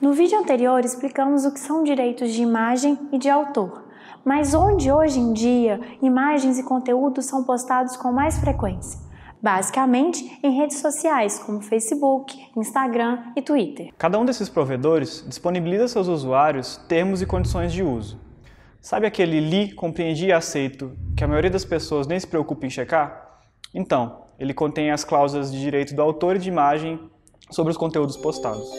No vídeo anterior explicamos o que são direitos de imagem e de autor, mas onde hoje em dia imagens e conteúdos são postados com mais frequência? Basicamente em redes sociais como Facebook, Instagram e Twitter. Cada um desses provedores disponibiliza a seus usuários termos e condições de uso. Sabe aquele li, compreendi e aceito que a maioria das pessoas nem se preocupa em checar? Então, ele contém as cláusulas de direito do autor e de imagem sobre os conteúdos postados.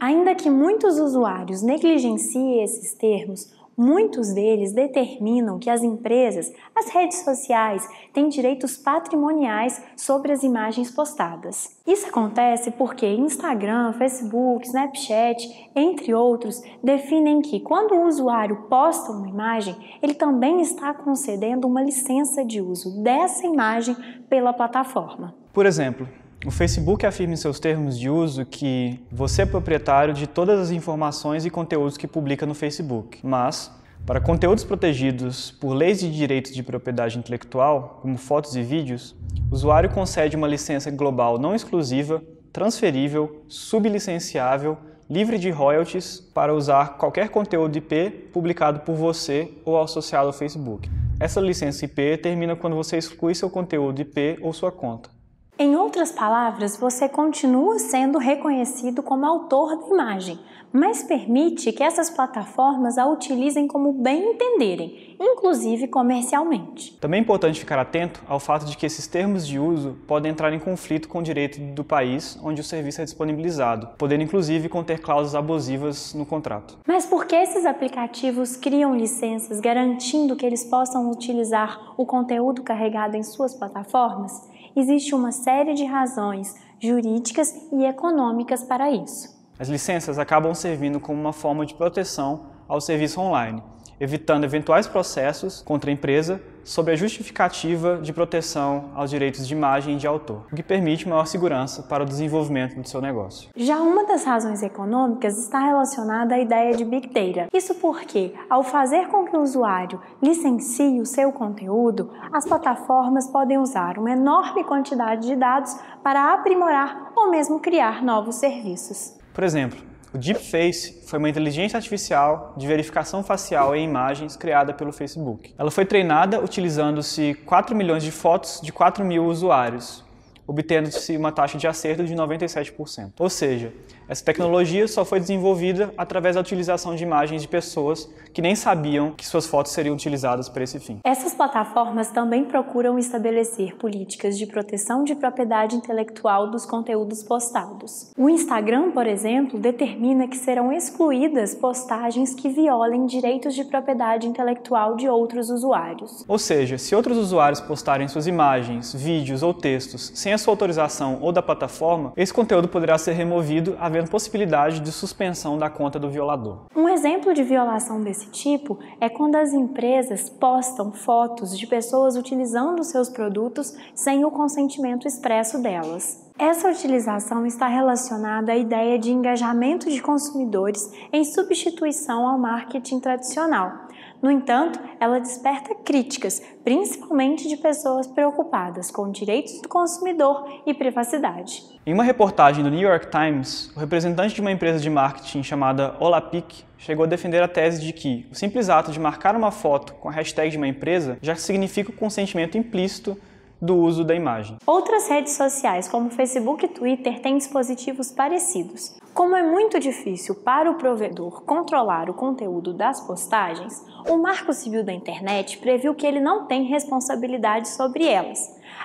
Ainda que muitos usuários negligenciem esses termos, Muitos deles determinam que as empresas, as redes sociais, têm direitos patrimoniais sobre as imagens postadas. Isso acontece porque Instagram, Facebook, Snapchat, entre outros, definem que quando o usuário posta uma imagem, ele também está concedendo uma licença de uso dessa imagem pela plataforma. Por exemplo, o Facebook afirma em seus termos de uso que você é proprietário de todas as informações e conteúdos que publica no Facebook, mas para conteúdos protegidos por leis de direitos de propriedade intelectual, como fotos e vídeos, o usuário concede uma licença global não exclusiva, transferível, sublicenciável, livre de royalties para usar qualquer conteúdo IP publicado por você ou associado ao Facebook. Essa licença IP termina quando você exclui seu conteúdo IP ou sua conta. Em outras palavras, você continua sendo reconhecido como autor da imagem, mas permite que essas plataformas a utilizem como bem entenderem, inclusive comercialmente. Também é importante ficar atento ao fato de que esses termos de uso podem entrar em conflito com o direito do país onde o serviço é disponibilizado, podendo inclusive conter cláusulas abusivas no contrato. Mas por que esses aplicativos criam licenças garantindo que eles possam utilizar o conteúdo carregado em suas plataformas? existe uma série de razões jurídicas e econômicas para isso. As licenças acabam servindo como uma forma de proteção ao serviço online, evitando eventuais processos contra a empresa sob a justificativa de proteção aos direitos de imagem e de autor, o que permite maior segurança para o desenvolvimento do seu negócio. Já uma das razões econômicas está relacionada à ideia de Big Data. Isso porque, ao fazer com que o usuário licencie o seu conteúdo, as plataformas podem usar uma enorme quantidade de dados para aprimorar ou mesmo criar novos serviços. Por exemplo, o Deepface foi uma inteligência artificial de verificação facial em imagens criada pelo Facebook. Ela foi treinada utilizando-se 4 milhões de fotos de 4 mil usuários, obtendo-se uma taxa de acerto de 97%. Ou seja, essa tecnologia só foi desenvolvida através da utilização de imagens de pessoas que nem sabiam que suas fotos seriam utilizadas para esse fim. Essas plataformas também procuram estabelecer políticas de proteção de propriedade intelectual dos conteúdos postados. O Instagram, por exemplo, determina que serão excluídas postagens que violem direitos de propriedade intelectual de outros usuários. Ou seja, se outros usuários postarem suas imagens, vídeos ou textos sem a sua autorização ou da plataforma, esse conteúdo poderá ser removido a vez havendo possibilidade de suspensão da conta do violador. Um exemplo de violação desse tipo é quando as empresas postam fotos de pessoas utilizando seus produtos sem o consentimento expresso delas. Essa utilização está relacionada à ideia de engajamento de consumidores em substituição ao marketing tradicional, no entanto, ela desperta críticas, principalmente de pessoas preocupadas com direitos do consumidor e privacidade. Em uma reportagem do New York Times, o representante de uma empresa de marketing chamada Olapic chegou a defender a tese de que o simples ato de marcar uma foto com a hashtag de uma empresa já significa o consentimento implícito do uso da imagem. Outras redes sociais, como Facebook e Twitter, têm dispositivos parecidos. Como é muito difícil para o provedor controlar o conteúdo das postagens, o Marco Civil da Internet previu que ele não tem responsabilidade sobre elas,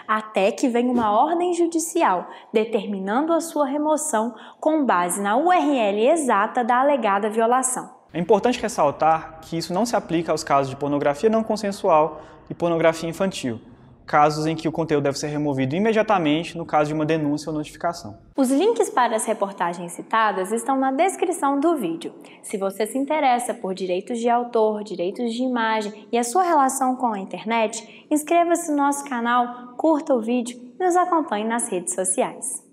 até que venha uma ordem judicial determinando a sua remoção com base na URL exata da alegada violação. É importante ressaltar que isso não se aplica aos casos de pornografia não consensual e pornografia infantil casos em que o conteúdo deve ser removido imediatamente no caso de uma denúncia ou notificação. Os links para as reportagens citadas estão na descrição do vídeo. Se você se interessa por direitos de autor, direitos de imagem e a sua relação com a internet, inscreva-se no nosso canal, curta o vídeo e nos acompanhe nas redes sociais.